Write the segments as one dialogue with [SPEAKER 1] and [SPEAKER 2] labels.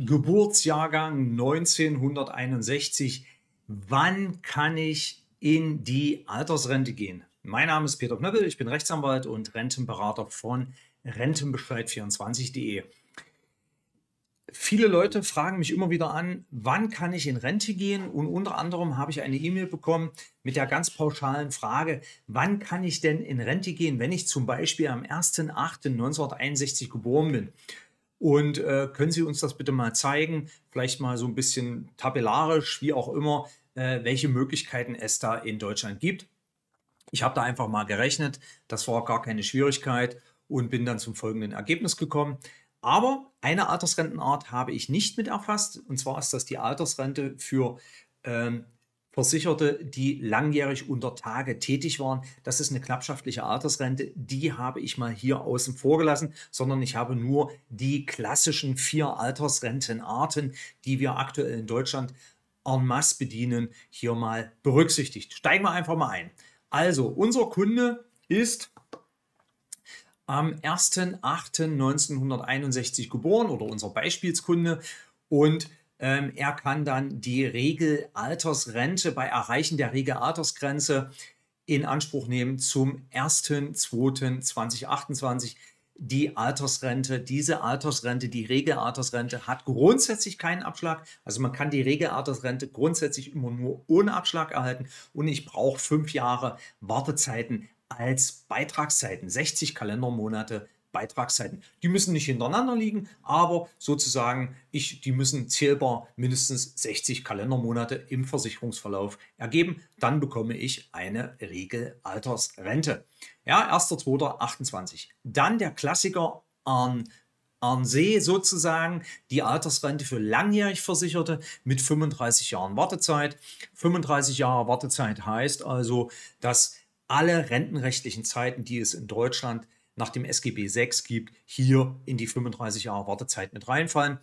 [SPEAKER 1] Geburtsjahrgang 1961. Wann kann ich in die Altersrente gehen? Mein Name ist Peter Knöppel, ich bin Rechtsanwalt und Rentenberater von rentenbescheid24.de. Viele Leute fragen mich immer wieder an, wann kann ich in Rente gehen? Und unter anderem habe ich eine E-Mail bekommen mit der ganz pauschalen Frage, wann kann ich denn in Rente gehen, wenn ich zum Beispiel am 1.8.1961 geboren bin? Und äh, können Sie uns das bitte mal zeigen? Vielleicht mal so ein bisschen tabellarisch, wie auch immer, äh, welche Möglichkeiten es da in Deutschland gibt. Ich habe da einfach mal gerechnet. Das war gar keine Schwierigkeit und bin dann zum folgenden Ergebnis gekommen. Aber eine Altersrentenart habe ich nicht mit erfasst. Und zwar ist das die Altersrente für ähm, Versicherte, die langjährig unter Tage tätig waren. Das ist eine knappschaftliche Altersrente. Die habe ich mal hier außen vor gelassen, sondern ich habe nur die klassischen vier Altersrentenarten, die wir aktuell in Deutschland en masse bedienen, hier mal berücksichtigt. Steigen wir einfach mal ein. Also, unser Kunde ist am 1.8.1961 geboren oder unser Beispielskunde und ähm, er kann dann die Regelaltersrente bei Erreichen der Regelaltersgrenze in Anspruch nehmen zum 1.2.2028. Die Altersrente, diese Altersrente, die Regelaltersrente hat grundsätzlich keinen Abschlag. Also man kann die Regelaltersrente grundsätzlich immer nur ohne Abschlag erhalten und ich brauche fünf Jahre Wartezeiten als Beitragszeiten, 60 Kalendermonate Beitragszeiten. Die müssen nicht hintereinander liegen, aber sozusagen, ich, die müssen zählbar mindestens 60 Kalendermonate im Versicherungsverlauf ergeben. Dann bekomme ich eine Regelaltersrente. Ja, 1.2.28. Dann der Klassiker an an See sozusagen die Altersrente für langjährig Versicherte mit 35 Jahren Wartezeit. 35 Jahre Wartezeit heißt also, dass alle rentenrechtlichen Zeiten, die es in Deutschland gibt, nach dem SGB 6 gibt, hier in die 35 Jahre Wartezeit mit reinfallen.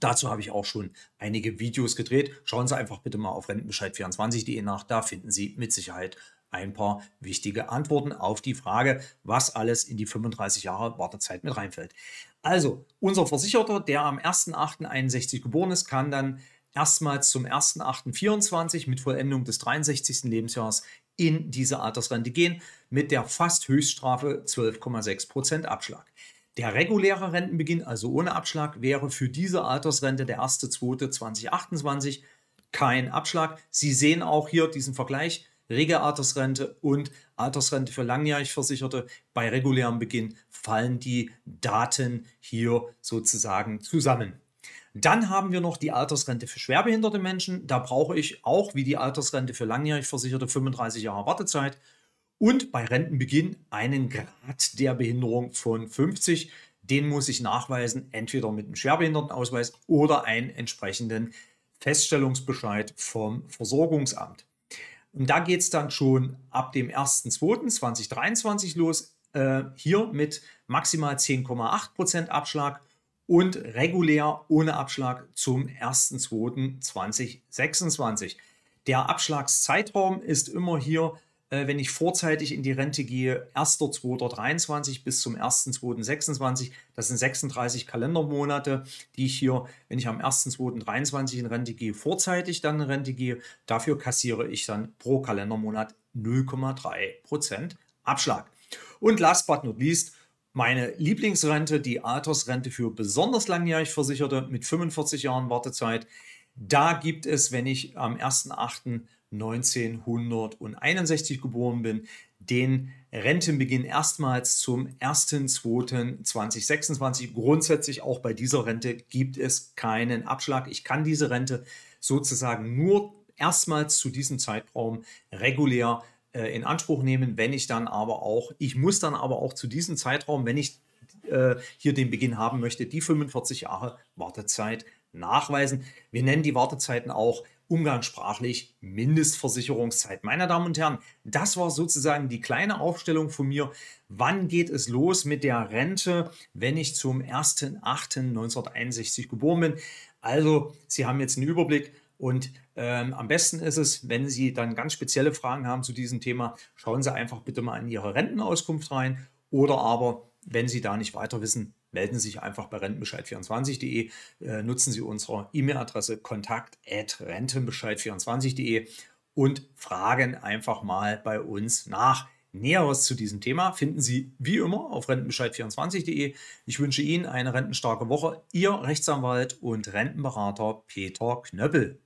[SPEAKER 1] Dazu habe ich auch schon einige Videos gedreht. Schauen Sie einfach bitte mal auf rentenbescheid24.de nach. Da finden Sie mit Sicherheit ein paar wichtige Antworten auf die Frage, was alles in die 35 Jahre Wartezeit mit reinfällt. Also, unser Versicherter, der am 1.8.61 geboren ist, kann dann erstmals zum 1.8.24 mit Vollendung des 63. Lebensjahres in diese Altersrente gehen mit der fast Höchststrafe 12,6% Abschlag. Der reguläre Rentenbeginn, also ohne Abschlag, wäre für diese Altersrente der 1.2.2028 kein Abschlag. Sie sehen auch hier diesen Vergleich. Rege Altersrente und Altersrente für langjährig Versicherte. Bei regulärem Beginn fallen die Daten hier sozusagen zusammen. Dann haben wir noch die Altersrente für schwerbehinderte Menschen. Da brauche ich auch wie die Altersrente für langjährig Versicherte 35 Jahre Wartezeit und bei Rentenbeginn einen Grad der Behinderung von 50. Den muss ich nachweisen, entweder mit einem Schwerbehindertenausweis oder einem entsprechenden Feststellungsbescheid vom Versorgungsamt. Und da geht es dann schon ab dem 1.2.2023 los, äh, hier mit maximal 10,8% Abschlag und regulär ohne Abschlag zum 1.2.2026. Der Abschlagszeitraum ist immer hier, äh, wenn ich vorzeitig in die Rente gehe, 1.2.23 bis zum 1.2.26. Das sind 36 Kalendermonate, die ich hier, wenn ich am 1.2.23 in Rente gehe, vorzeitig dann in Rente gehe. Dafür kassiere ich dann pro Kalendermonat 0,3% Abschlag. Und last but not least, meine Lieblingsrente, die Altersrente für besonders langjährig Versicherte mit 45 Jahren Wartezeit, da gibt es, wenn ich am 1.8.1961 geboren bin, den Rentenbeginn erstmals zum 1.2.2026. Grundsätzlich auch bei dieser Rente gibt es keinen Abschlag. Ich kann diese Rente sozusagen nur erstmals zu diesem Zeitraum regulär äh, in Anspruch nehmen, wenn ich dann aber auch, ich muss dann aber auch zu diesem Zeitraum, wenn ich äh, hier den Beginn haben möchte, die 45 Jahre Wartezeit nachweisen. Wir nennen die Wartezeiten auch umgangssprachlich Mindestversicherungszeit. Meine Damen und Herren, das war sozusagen die kleine Aufstellung von mir. Wann geht es los mit der Rente, wenn ich zum 1.8.1961 geboren bin? Also, Sie haben jetzt einen Überblick. Und ähm, am besten ist es, wenn Sie dann ganz spezielle Fragen haben zu diesem Thema, schauen Sie einfach bitte mal in Ihre Rentenauskunft rein oder aber, wenn Sie da nicht weiter wissen, melden Sie sich einfach bei rentenbescheid24.de, äh, nutzen Sie unsere E-Mail-Adresse kontakt@rentenbescheid24.de und fragen einfach mal bei uns nach. Näheres zu diesem Thema finden Sie wie immer auf rentenbescheid24.de. Ich wünsche Ihnen eine rentenstarke Woche. Ihr Rechtsanwalt und Rentenberater Peter Knöppel.